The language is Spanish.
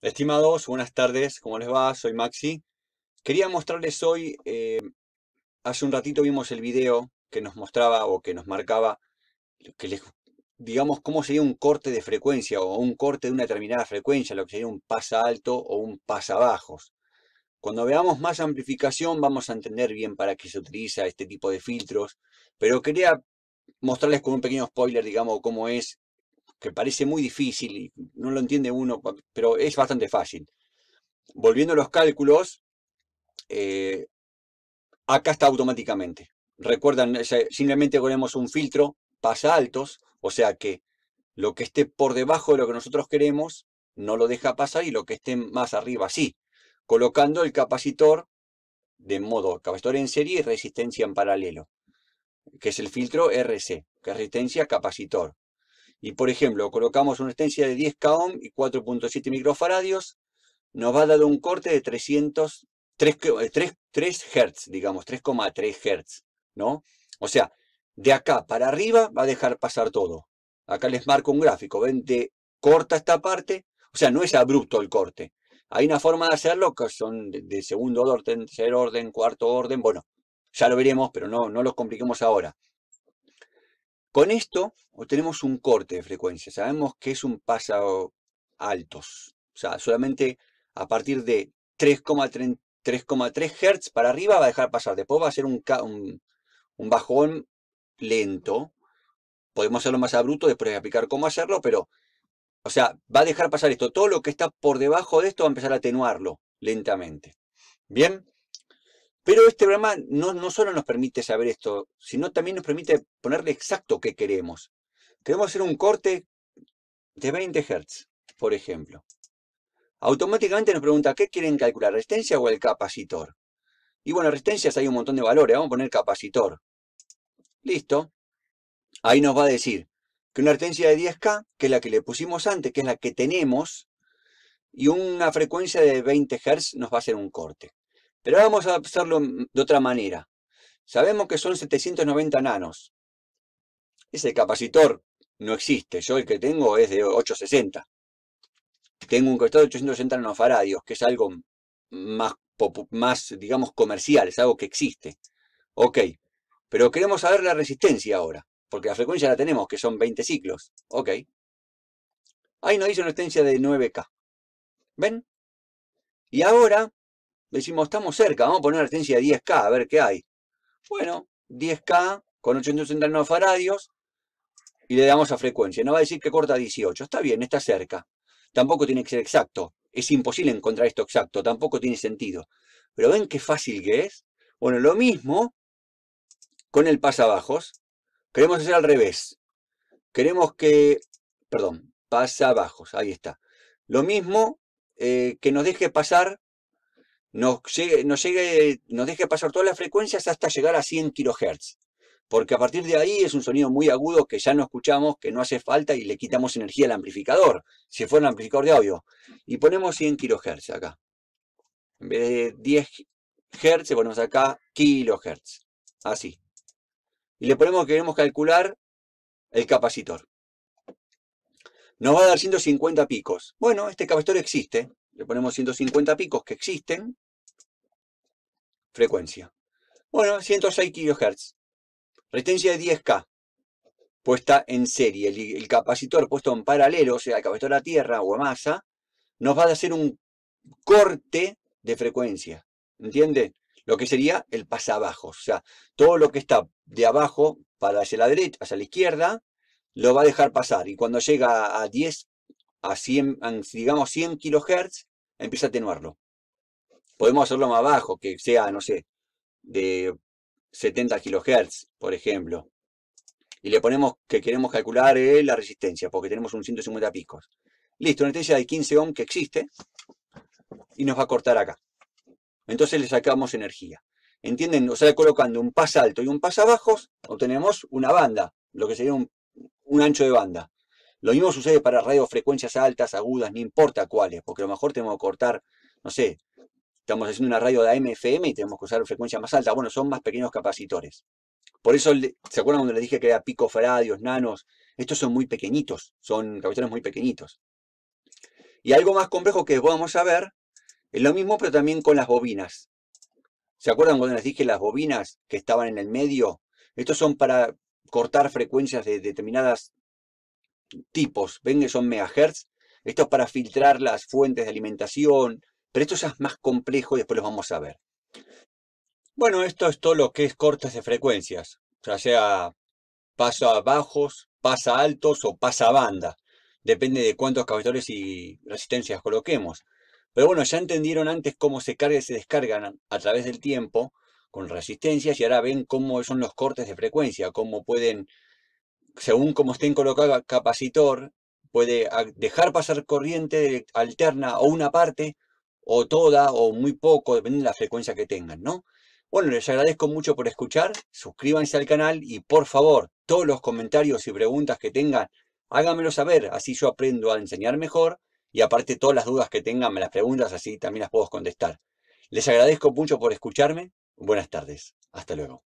Estimados, buenas tardes, ¿cómo les va? Soy Maxi. Quería mostrarles hoy, eh, hace un ratito vimos el video que nos mostraba o que nos marcaba, que digamos, cómo sería un corte de frecuencia o un corte de una determinada frecuencia, lo que sería un pasa alto o un pasa bajos. Cuando veamos más amplificación vamos a entender bien para qué se utiliza este tipo de filtros, pero quería mostrarles con un pequeño spoiler, digamos, cómo es que parece muy difícil y no lo entiende uno, pero es bastante fácil. Volviendo a los cálculos, eh, acá está automáticamente. Recuerdan, eh, simplemente ponemos un filtro, pasa altos, o sea que lo que esté por debajo de lo que nosotros queremos no lo deja pasar y lo que esté más arriba sí, colocando el capacitor de modo capacitor en serie y resistencia en paralelo, que es el filtro RC, que es resistencia capacitor y por ejemplo colocamos una resistencia de 10 k ohm y 4.7 microfaradios, nos va a dar un corte de 300, 3, Hz, digamos, 3,3 Hz, ¿no? O sea, de acá para arriba va a dejar pasar todo. Acá les marco un gráfico, ven, de corta esta parte, o sea, no es abrupto el corte. Hay una forma de hacerlo que son de, segundo orden, tercer orden, cuarto orden, bueno, ya lo veremos, pero no, no lo compliquemos ahora. Con esto obtenemos un corte de frecuencia. Sabemos que es un paso altos. O sea, solamente a partir de 3,3 Hz para arriba va a dejar pasar. Después va a ser un, bajón lento. Podemos hacerlo más abrupto, después de explicar cómo hacerlo, pero, o sea, va a dejar pasar esto. Todo lo que está por debajo de esto va a empezar a atenuarlo lentamente. Bien. Pero este programa no, solo nos permite saber esto, sino también nos permite ponerle exacto qué queremos. Queremos hacer un corte de 20 Hz, por ejemplo. Automáticamente nos pregunta, ¿qué quieren calcular? ¿Resistencia o el capacitor? Y bueno, resistencias hay un montón de valores, vamos a poner capacitor. Listo. Ahí nos va a decir que una resistencia de 10K, que es la que le pusimos antes, que es la que tenemos, y una frecuencia de 20 Hz nos va a hacer un corte. Pero vamos a hacerlo de otra manera. Sabemos que son 790 nanos. Ese capacitor no existe. Yo el que tengo es de 860. Tengo un costado de 860 nanofaradios, que es algo más, más, digamos, comercial, es algo que existe. Ok, pero queremos saber la resistencia ahora, porque la frecuencia la tenemos, que son 20 ciclos. Ok. Ahí nos dice una resistencia de 9K. ¿Ven? Y ahora Decimos, estamos cerca, vamos a poner resistencia de 10K, a ver qué hay. Bueno, 10K con 869 faradios y le damos a frecuencia. No va a decir que corta 18. Está bien, está cerca. Tampoco tiene que ser exacto. Es imposible encontrar esto exacto. Tampoco tiene sentido. Pero ven qué fácil que es. Bueno, lo mismo con el pasabajos. Queremos hacer al revés. Queremos que... Perdón, pasabajos. Ahí está. Lo mismo eh, que nos deje pasar nos, llegue, deje pasar todas las frecuencias hasta llegar a 100 kHz. Porque a partir de ahí es un sonido muy agudo que ya no escuchamos, que no hace falta y le quitamos energía al amplificador, si fuera un amplificador de audio. Y ponemos 100 kHz acá. En vez de 10 Hz ponemos acá kilohertz. Así. Y le ponemos que queremos calcular el capacitor. Nos va a dar 150 picos. Bueno, este capacitor existe. Le ponemos 150 picos que existen frecuencia. Bueno, 106 kHz. Resistencia de 10K. Puesta en serie. El, capacitor puesto en paralelo, o sea, el capacitor a tierra o a masa, nos va a hacer un corte de frecuencia. ¿entiende? Lo que sería el pasabajo. O sea, todo lo que está de abajo para hacia la derecha, hacia la izquierda, lo va a dejar pasar. Y cuando llega a 10, a 100, digamos 100 kHz, empieza a atenuarlo. Podemos hacerlo más bajo, que sea, no sé, de 70 kHz, por ejemplo. Y le ponemos que queremos calcular eh, la resistencia, porque tenemos un 150 picos. Listo, una resistencia de 15 ohm que existe y nos va a cortar acá. Entonces le sacamos energía. ¿Entienden? O sea, colocando un pas alto y un pas abajo, obtenemos una banda, lo que sería un, un ancho de banda. Lo mismo sucede para radiofrecuencias altas, agudas, no importa cuáles, porque a lo mejor tenemos que cortar, no sé, Estamos haciendo una radio de AMFM y tenemos que usar frecuencia más alta. Bueno, son más pequeños capacitores. Por eso, ¿se acuerdan cuando les dije que era picos, faradios, nanos? Estos son muy pequeñitos, son capacitores muy pequeñitos. Y algo más complejo que vamos a ver es lo mismo, pero también con las bobinas. ¿Se acuerdan cuando les dije las bobinas que estaban en el medio? Estos son para cortar frecuencias de determinados tipos. Ven que son megahertz. Esto es para filtrar las fuentes de alimentación, pero esto ya es más complejo y después lo vamos a ver. Bueno, esto es todo lo que es cortes de frecuencias, O sea paso a bajos, pasa altos o pasa a banda. Depende de cuántos capacitores y resistencias coloquemos. Pero bueno, ya entendieron antes cómo se carga y se descargan a través del tiempo con resistencias y ahora ven cómo son los cortes de frecuencia, cómo pueden, según cómo estén colocados capacitor, puede dejar pasar corriente alterna o una parte o toda o muy poco, depende de la frecuencia que tengan, ¿no? Bueno, les agradezco mucho por escuchar, suscríbanse al canal y por favor, todos los comentarios y preguntas que tengan, háganmelo saber, así yo aprendo a enseñar mejor y aparte todas las dudas que tengan me las preguntas, así también las puedo contestar. Les agradezco mucho por escucharme, buenas tardes, hasta luego.